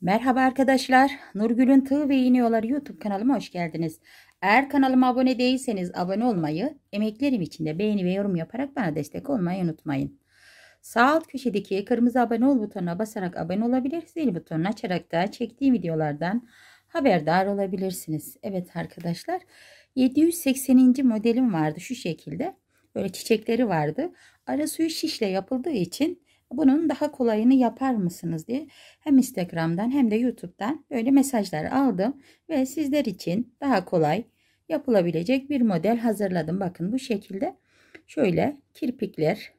Merhaba arkadaşlar. Nurgül'ün Tığ ve İğniyorlar YouTube kanalıma hoş geldiniz. Eğer kanalıma abone değilseniz abone olmayı, emeklerim için de beğeni ve yorum yaparak bana destek olmayı unutmayın. Sağ alt köşedeki kırmızı abone ol butonuna basarak abone olabilir, zil butonunu açarak da çektiğim videolardan haberdar olabilirsiniz. Evet arkadaşlar 780. modelim vardı şu şekilde. Böyle çiçekleri vardı. Ara suyu şişle yapıldığı için bunun daha kolayını yapar mısınız diye hem Instagram'dan hem de YouTube'dan böyle mesajlar aldım ve sizler için daha kolay yapılabilecek bir model hazırladım. Bakın bu şekilde şöyle kirpikler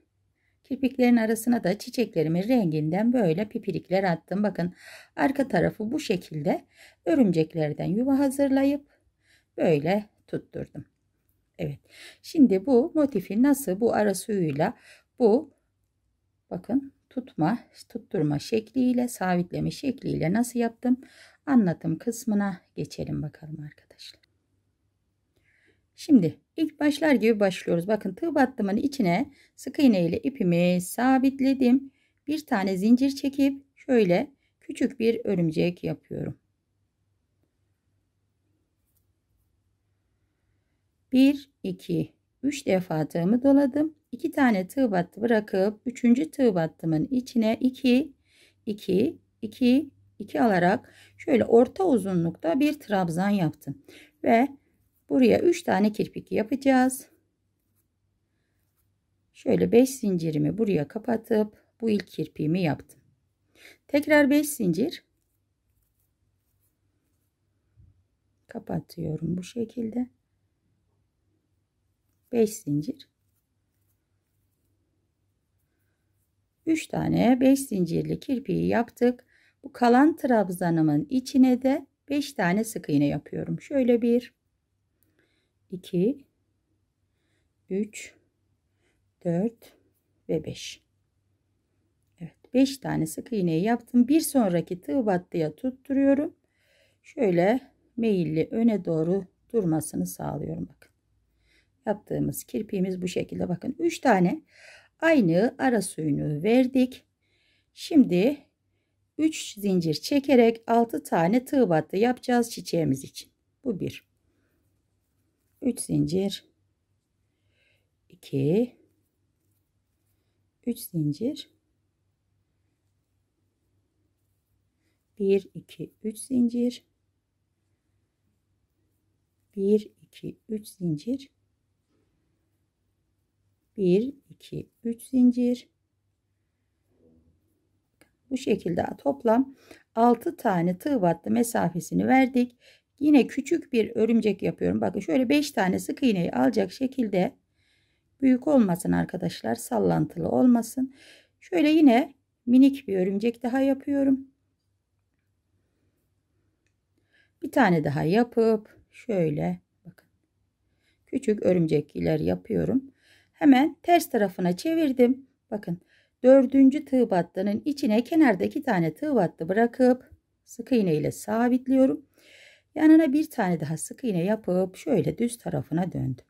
kirpiklerin arasına da çiçeklerimin renginden böyle pipirikler attım. Bakın arka tarafı bu şekilde örümceklerden yuva hazırlayıp böyle tutturdum. Evet şimdi bu motifi nasıl bu ara suyuyla bu Bakın tutma, tutturma şekliyle, sabitleme şekliyle nasıl yaptım? Anlatım kısmına geçelim bakalım arkadaşlar. Şimdi ilk başlar gibi başlıyoruz. Bakın tığ battımın içine sık iğne ile ipimi sabitledim. Bir tane zincir çekip şöyle küçük bir örümcek yapıyorum. Bir iki 3 defa tığımı doladım. 2 tane tığ battı bırakıp 3. tığ battımın içine 2 2 2 2 alarak şöyle orta uzunlukta bir trabzan yaptım. Ve buraya 3 tane kirpik yapacağız. Şöyle 5 zincirimi buraya kapatıp bu ilk kirpiğimi yaptım. Tekrar 5 zincir kapatıyorum bu şekilde. 5 zincir 3 tane 5 zincirli kirpiği yaptık. Bu kalan trabzanımın içine de 5 tane sık iğne yapıyorum. Şöyle 1 2 3 4 ve 5. Evet 5 tane sık iğneyi yaptım. Bir sonraki tığ battıya tutturuyorum. Şöyle meyilli öne doğru durmasını sağlıyorum bakın yaptığımız kirpiğimiz bu şekilde. Bakın 3 tane aynı ara suyunu verdik. Şimdi 3 zincir çekerek 6 tane tığ battı yapacağız çiçeğimiz için. Bu bir, 3 zincir 2 3 zincir 1 2 3 zincir 1 2 3 zincir 1 2 3 zincir bu şekilde toplam 6 tane tığ battı mesafesini verdik yine küçük bir örümcek yapıyorum bakın şöyle 5 tane sık iğneyi alacak şekilde büyük olmasın arkadaşlar sallantılı olmasın şöyle yine minik bir örümcek daha yapıyorum bir tane daha yapıp şöyle bakın küçük örümcekler yapıyorum hemen ters tarafına çevirdim. Bakın dördüncü tığ battının içine kenarda iki tane tığ battı bırakıp sık iğne ile sabitliyorum. Yanına bir tane daha sık iğne yapıp şöyle düz tarafına döndüm.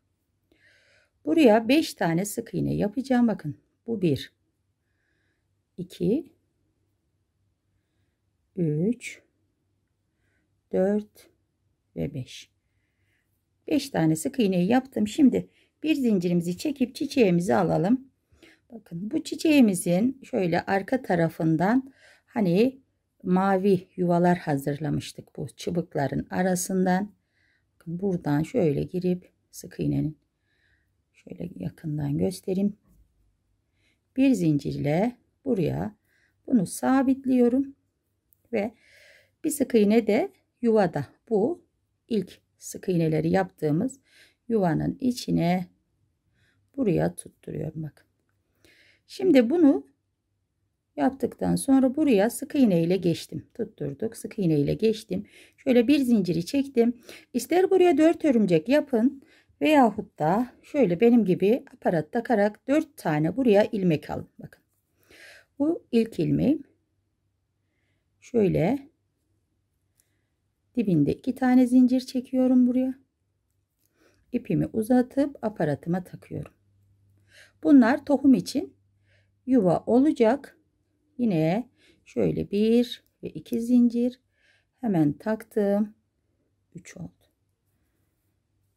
Buraya beş tane sık iğne yapacağım. Bakın bu bir, iki, üç, dört ve beş. Beş tane sık iğneyi yaptım. Şimdi bir zincirimizi çekip çiçeğimizi alalım. Bakın bu çiçeğimizin şöyle arka tarafından hani mavi yuvalar hazırlamıştık bu çubukların arasından. Bakın buradan şöyle girip sık iğnenin şöyle yakından göstereyim. Bir zincirle buraya bunu sabitliyorum ve bir sık iğne de yuvada bu ilk sık iğneleri yaptığımız yuvanın içine buraya tutturuyorum bak. Şimdi bunu yaptıktan sonra buraya sık iğne ile geçtim. Tutturduk. Sık iğne ile geçtim. Şöyle bir zinciri çektim. İster buraya 4 örümcek yapın veyahut da şöyle benim gibi aparat takarak 4 tane buraya ilmek alın. Bakın. Bu ilk ilmeğim. Şöyle dibinde 2 tane zincir çekiyorum buraya. İpimi uzatıp aparatıma takıyorum. Bunlar tohum için yuva olacak. Yine şöyle bir ve iki zincir hemen taktım. 3 oldu.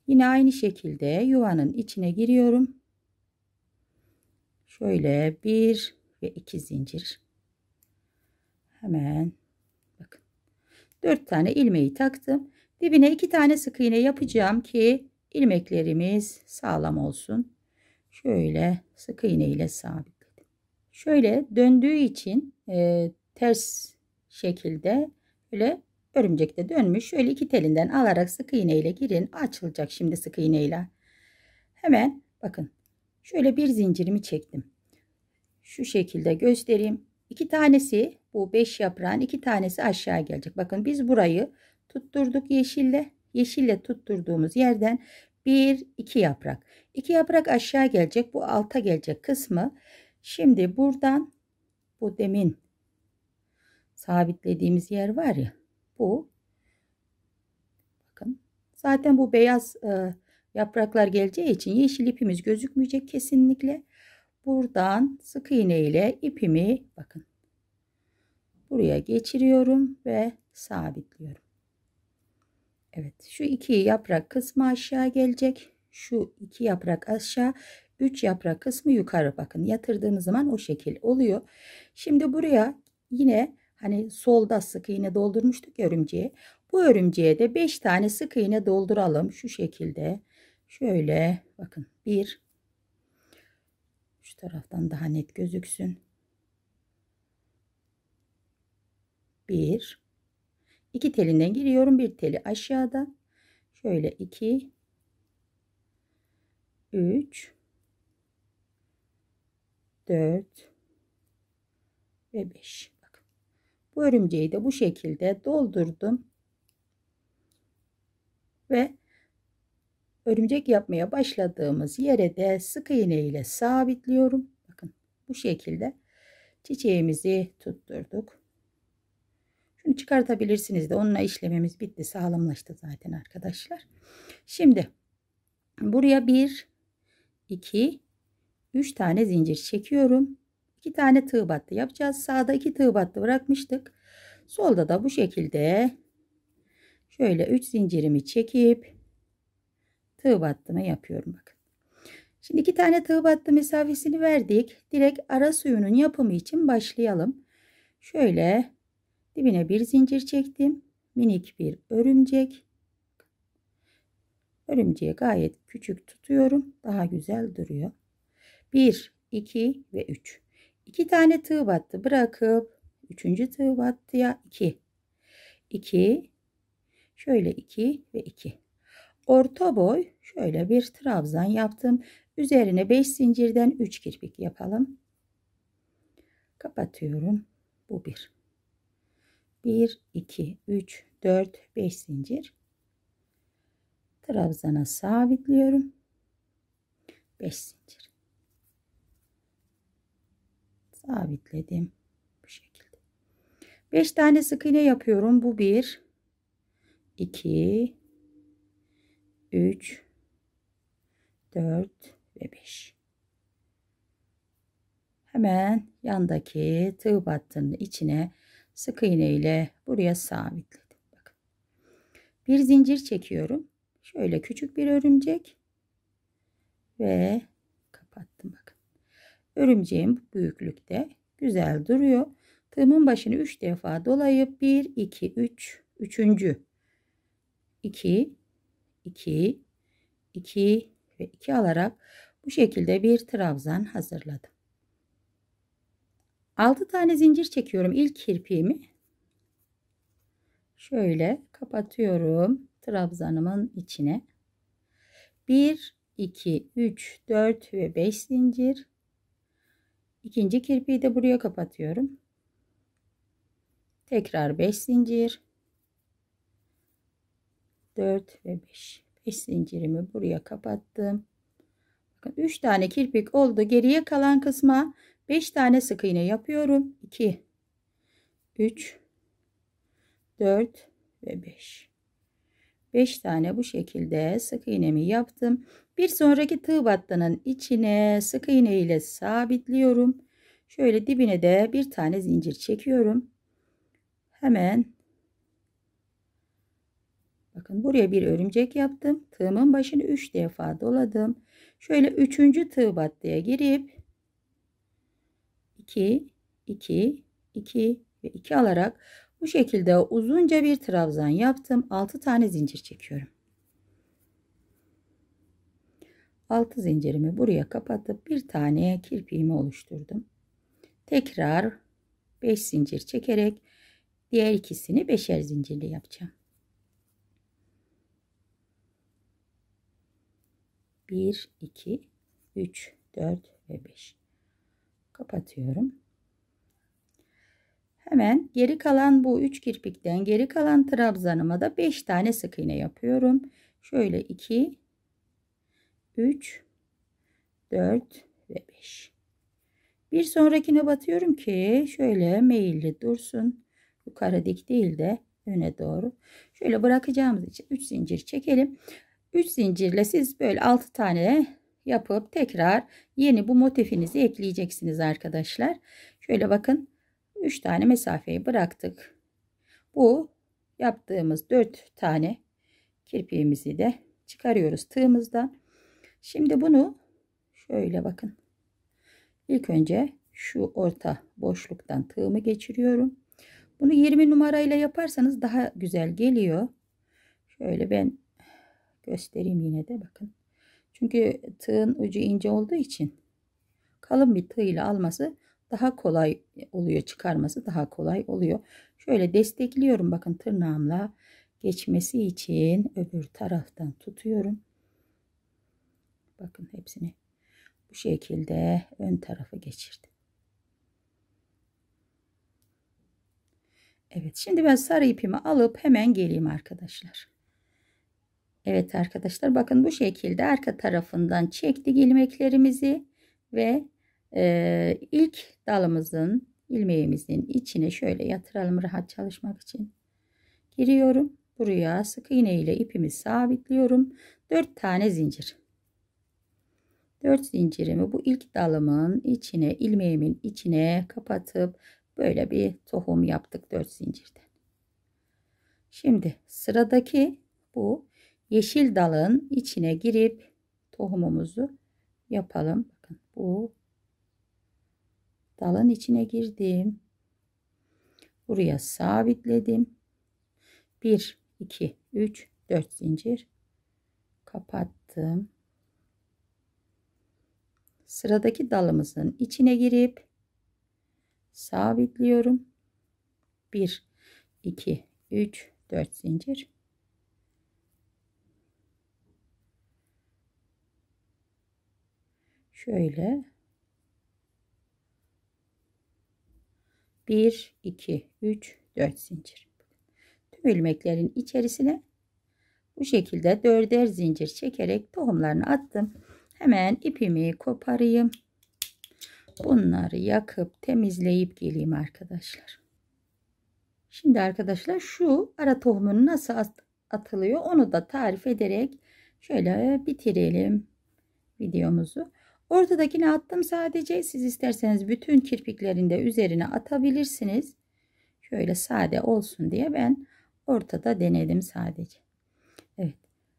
Yine aynı şekilde yuvanın içine giriyorum. Şöyle bir ve iki zincir. Hemen bakın. dört tane ilmeği taktım. Dibine iki tane sık iğne yapacağım ki ilmeklerimiz sağlam olsun şöyle sık iğne ile sabitledim. Şöyle döndüğü için e, ters şekilde böyle örümcekte dönmüş. Şöyle iki telinden alarak sık iğne ile girin. Açılacak şimdi sık iğne ile. Hemen bakın şöyle bir zincirimi çektim. Şu şekilde göstereyim. İki tanesi bu beş yaprağın iki tanesi aşağı gelecek. Bakın biz burayı tutturduk yeşille. Yeşille tutturduğumuz yerden 1, 2 yaprak. 2 yaprak aşağı gelecek. Bu alta gelecek kısmı. Şimdi buradan bu demin sabitlediğimiz yer var ya. Bu. Bakın. Zaten bu beyaz e, yapraklar geleceği için yeşil ipimiz gözükmeyecek kesinlikle. Buradan sık iğne ile ipimi bakın buraya geçiriyorum ve sabitliyorum. Evet şu iki yaprak kısmı aşağı gelecek. Şu iki yaprak aşağı 3 yaprak kısmı yukarı bakın yatırdığımız zaman o şekil oluyor. Şimdi buraya yine hani solda sık iğne doldurmuştuk örümceği. Bu örümceğe de 5 tane sık iğne dolduralım şu şekilde. Şöyle bakın 1 şu taraftan daha net gözüksün. 1 2 telinden giriyorum. Bir teli aşağıda. Şöyle 2 3 4 ve 5. Bu örümceği de bu şekilde doldurdum. Ve örümcek yapmaya başladığımız yere de sık iğne ile sabitliyorum. Bakın bu şekilde çiçeğimizi tutturduk. Şunu çıkartabilirsiniz de onunla işlemimiz bitti. Sağlamlaştı zaten arkadaşlar. Şimdi buraya bir, iki, üç tane zincir çekiyorum. İki tane tığ battı yapacağız. Sağda iki tığ battı bırakmıştık. Solda da bu şekilde şöyle 3 zincirimi çekip tığ battımı yapıyorum bakın. Şimdi iki tane tığ battı mesafesini verdik. Direkt ara suyunun yapımı için başlayalım. Şöyle Dibine bir zincir çektim. Minik bir örümcek. Örümceği gayet küçük tutuyorum. Daha güzel duruyor. 1, 2 ve 3. 2 tane tığ battı bırakıp 3. tığ battıya 2. 2 şöyle 2 ve 2. Orta boy şöyle bir trabzan yaptım. Üzerine 5 zincirden 3 kirpik yapalım. Kapatıyorum. Bu bir. 1 2 3 4 5 zincir trabzana sabitliyorum 5 zincir sabitledim bu şekilde 5 tane sık iğne yapıyorum bu 1 2 3 4 ve 5 hemen yandaki tığ battının içine sık iğne ile buraya sabitledim. Bakın. Bir zincir çekiyorum. Şöyle küçük bir örümcek ve kapattım bakın. Örümceğim büyüklükte güzel duruyor. Tığımın başını 3 defa dolayıp 1 2 3 3. 2 2 2 ve 2 alarak bu şekilde bir trabzan hazırladım. 6 tane zincir çekiyorum ilk kirpiğimi. Şöyle kapatıyorum trabzanımın içine. 1 2 3 4 ve 5 zincir. İkinci kirpiği de buraya kapatıyorum. Tekrar 5 zincir. 4 ve 5. 5 zincirimi buraya kapattım. Bakın 3 tane kirpik oldu. Geriye kalan kısma 5 tane sık iğne yapıyorum. 2 3 4 ve 5. 5 tane bu şekilde sık iğnemi yaptım. Bir sonraki tığ battının içine sık iğne ile sabitliyorum. Şöyle dibine de bir tane zincir çekiyorum. Hemen bakın buraya bir örümcek yaptım. Tığımın başını 3 defa doladım. Şöyle 3. tığ battıya girip 2, 2, 2 ve 2 alarak bu şekilde uzunca bir trabzan yaptım. 6 tane zincir çekiyorum. 6 zincirimi buraya kapatıp bir tane kirpiğimi oluşturdum. Tekrar 5 zincir çekerek diğer ikisini beşer zincirli yapacağım. 1, 2, 3, 4 ve 5 kapatıyorum. Hemen geri kalan bu 3 kirpikten geri kalan trabzanıma da 5 tane sık iğne yapıyorum. Şöyle 2 3 4 ve 5. Bir sonrakine batıyorum ki şöyle meyilli dursun. Yukarı dik değil de öne doğru. Şöyle bırakacağımız için 3 zincir çekelim. 3 zincirle siz böyle 6 tane yapıp tekrar yeni bu motifinizi ekleyeceksiniz arkadaşlar. Şöyle bakın 3 tane mesafeyi bıraktık. Bu yaptığımız 4 tane kirpiğimizi de çıkarıyoruz tığımızdan. Şimdi bunu şöyle bakın. İlk önce şu orta boşluktan tığımı geçiriyorum. Bunu 20 numarayla yaparsanız daha güzel geliyor. Şöyle ben göstereyim yine de bakın. Çünkü tığın ucu ince olduğu için kalın bir tığ ile alması daha kolay oluyor. Çıkarması daha kolay oluyor. Şöyle destekliyorum bakın tırnağımla geçmesi için öbür taraftan tutuyorum. Bakın hepsini bu şekilde ön tarafa geçirdim. Evet şimdi ben sarı ipimi alıp hemen geleyim arkadaşlar. Evet arkadaşlar bakın bu şekilde arka tarafından çektik ilmeklerimizi ve e, ilk dalımızın ilmeğimizin içine şöyle yatıralım rahat çalışmak için. Giriyorum. Buraya sık iğne ile ipimi sabitliyorum. 4 tane zincir. 4 zincirimi bu ilk dalımın içine ilmeğimin içine kapatıp böyle bir tohum yaptık 4 zincirden. Şimdi sıradaki bu yeşil dalın içine girip tohumumuzu yapalım. Bakın bu dalın içine girdim. Buraya sabitledim. 1 2 3 4 zincir kapattım. Sıradaki dalımızın içine girip sabitliyorum. 1 2 3 4 zincir şöyle 1 2 3 4 zincir tüm ilmeklerin içerisine bu şekilde dörder zincir çekerek tohumlarını attım hemen ipimi koparayım bunları yakıp temizleyip geleyim arkadaşlar şimdi arkadaşlar şu ara tohumun nasıl atılıyor onu da tarif ederek şöyle bitirelim videomuzu Ortadakini attım sadece. Siz isterseniz bütün kirpiklerinde üzerine atabilirsiniz. Şöyle sade olsun diye ben ortada denedim sadece. Evet.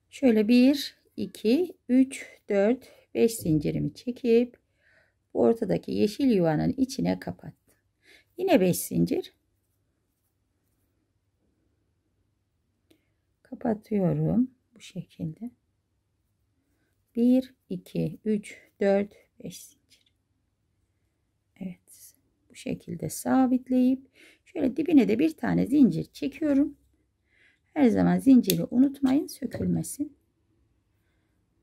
Şöyle 1, 2, 3, 4, 5 zincirimi çekip ortadaki yeşil yuvanın içine kapattım. Yine 5 zincir. Kapatıyorum bu şekilde. 1 2 3 4 5 zincir Evet bu şekilde sabitleyip şöyle dibine de bir tane zincir çekiyorum her zaman zinciri unutmayın sökülmesin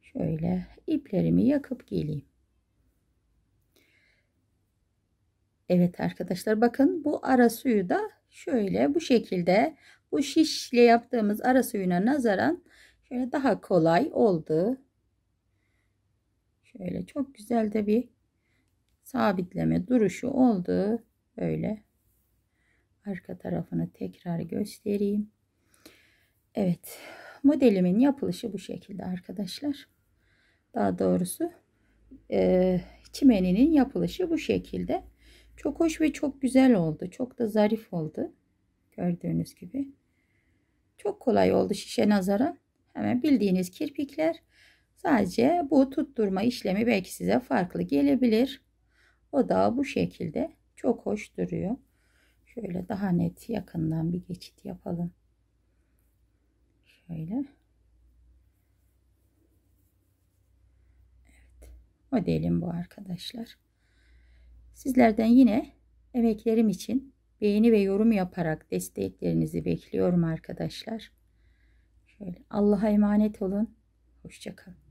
şöyle iplerimi yakıp geleyim Evet arkadaşlar bakın bu ara suyu da şöyle bu şekilde bu şişle yaptığımız ara suyuna nazaran şöyle daha kolay oldu. Şöyle çok güzel de bir sabitleme duruşu oldu. Böyle arka tarafını tekrar göstereyim. Evet modelimin yapılışı bu şekilde arkadaşlar. Daha doğrusu e, çimeninin yapılışı bu şekilde. Çok hoş ve çok güzel oldu. Çok da zarif oldu. Gördüğünüz gibi. Çok kolay oldu şişe nazaran. Hemen bildiğiniz kirpikler Sadece bu tutturma işlemi belki size farklı gelebilir. O da bu şekilde çok hoş duruyor. Şöyle daha net yakından bir geçit yapalım. Şöyle. Evet. Modelim bu arkadaşlar. Sizlerden yine emeklerim için beğeni ve yorum yaparak desteklerinizi bekliyorum arkadaşlar. Şöyle Allah'a emanet olun. Hoşçakalın.